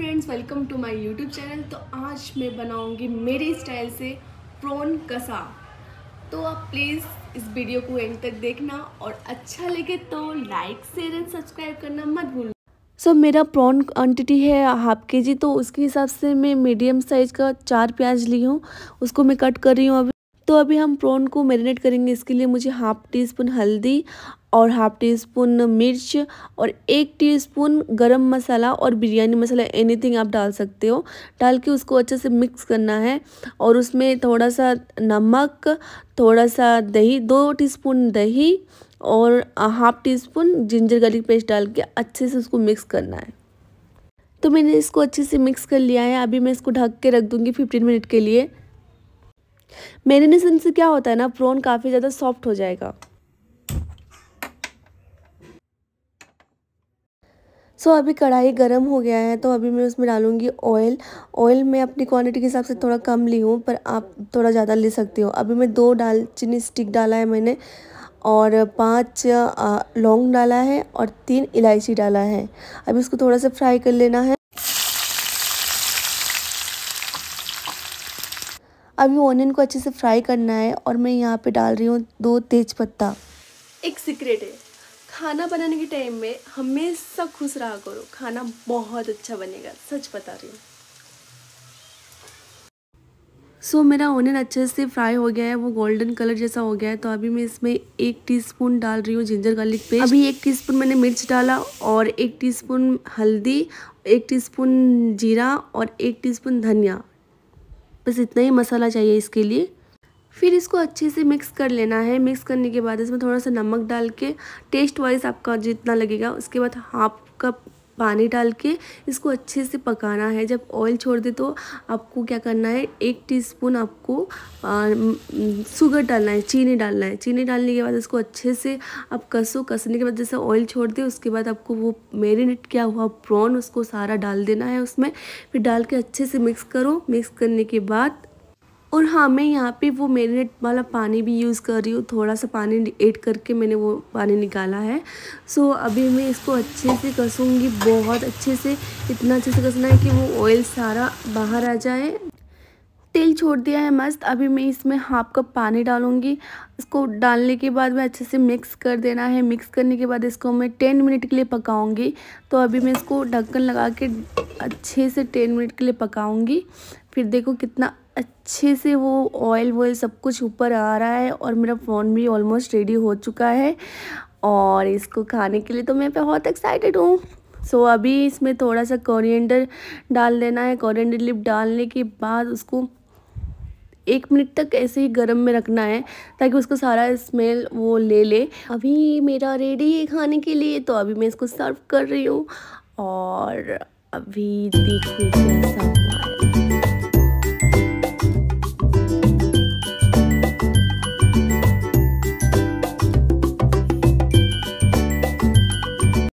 friends welcome to my YouTube channel तो आज मैं बनाऊंगी मेरे स्टाइल से प्रॉन कसा तो आप प्लीज़ इस वीडियो को एंड तक देखना और अच्छा लगे तो लाइक शेयर एंड सब्सक्राइब करना मत भूलना सो so, मेरा प्रॉन क्वान्टिटी है हाफ के जी तो उसके हिसाब से मैं मीडियम साइज़ का चार प्याज ली हूँ उसको मैं कट कर रही हूँ अभी तो अभी हम प्रॉन को मैरिनेट करेंगे इसके लिए मुझे हाफ टी स्पून हल्दी और हाफ टी स्पून मिर्च और एक टी स्पून गर्म मसाला और बिरयानी मसाला एनीथिंग आप डाल सकते हो डाल के उसको अच्छे से मिक्स करना है और उसमें थोड़ा सा नमक थोड़ा सा दही दो टीस्पून दही और half teaspoon ginger garlic paste डाल के अच्छे से उसको मिक्स करना है तो मैंने इसको अच्छे से मिक्स कर लिया है अभी मैं इसको ढक के रख दूँगी फिफ्टीन मिनट के लिए मैरिनेशन से क्या होता है ना प्रॉन काफ़ी ज़्यादा सॉफ्ट हो जाएगा सो अभी कढ़ाई गर्म हो गया है तो अभी मैं उसमें डालूँगी ऑयल ऑयल मैं अपनी क्वांटिटी के हिसाब से थोड़ा कम ली हूँ पर आप थोड़ा ज़्यादा ले सकते हो अभी मैं दो डाल चीनी स्टिक डाला है मैंने और पाँच लौंग डाला है और तीन इलायची डाला है अभी उसको थोड़ा सा फ्राई कर लेना है अभी ऑनियन को अच्छे से फ्राई करना है और मैं यहाँ पर डाल रही हूँ दो तेज एक सीक्रेट है खाना बनाने के टाइम में हमेशा खुश रहा करो खाना बहुत अच्छा बनेगा सच बता रही हूँ सो so, मेरा ओनियन अच्छे से फ्राई हो गया है वो गोल्डन कलर जैसा हो गया है तो अभी मैं इसमें एक टीस्पून डाल रही हूँ जिंजर गार्लिक पेस्ट अभी एक टीस्पून मैंने मिर्च डाला और एक टीस्पून हल्दी एक टीस्पून जीरा और एक टीस्पून धनिया बस इतना ही मसाला चाहिए इसके लिए फिर इसको अच्छे से मिक्स कर लेना है मिक्स करने के बाद इसमें थोड़ा सा नमक डाल के टेस्ट वाइज आपका जितना लगेगा उसके बाद हाफ कप पानी डाल के इसको अच्छे से पकाना है जब ऑयल छोड़ दे तो आपको क्या करना है एक टीस्पून आपको शुगर डालना है चीनी डालना है चीनी डालने के बाद इसको अच्छे से आप कसो कसने के बाद जैसे ऑयल छोड़ दे उसके बाद आपको वो मेरीनेट किया हुआ प्रॉन उसको सारा डाल देना है उसमें फिर डाल के अच्छे से मिक्स करो मिक्स करने के बाद और हाँ मैं यहाँ पे वो मेरीनेट वाला पानी भी यूज़ कर रही हूँ थोड़ा सा पानी ऐड करके मैंने वो पानी निकाला है सो अभी मैं इसको अच्छे से कसूँगी बहुत अच्छे से इतना अच्छे से कसना है कि वो ऑयल सारा बाहर आ जाए तेल छोड़ दिया है मस्त अभी मैं इसमें हाफ कप पानी डालूंगी इसको डालने के बाद मैं अच्छे से मिक्स कर देना है मिक्स करने के बाद इसको मैं टेन मिनट के लिए पकाऊंगी तो अभी मैं इसको ढक्कन लगा के अच्छे से टेन मिनट के लिए पकाऊंगी फिर देखो कितना अच्छे से वो ऑयल वॉयल सब कुछ ऊपर आ रहा है और मेरा फ़ोन भी ऑलमोस्ट रेडी हो चुका है और इसको खाने के लिए तो मैं बहुत एक्साइटेड हूँ सो so, अभी इसमें थोड़ा सा कोरिएंडर डाल देना है कोरिएंडर लिप डालने के बाद उसको एक मिनट तक ऐसे ही गर्म में रखना है ताकि उसको सारा स्मेल वो ले ले अभी मेरा रेडी है खाने के लिए तो अभी मैं इसको सर्व कर रही हूँ और अभी देखिए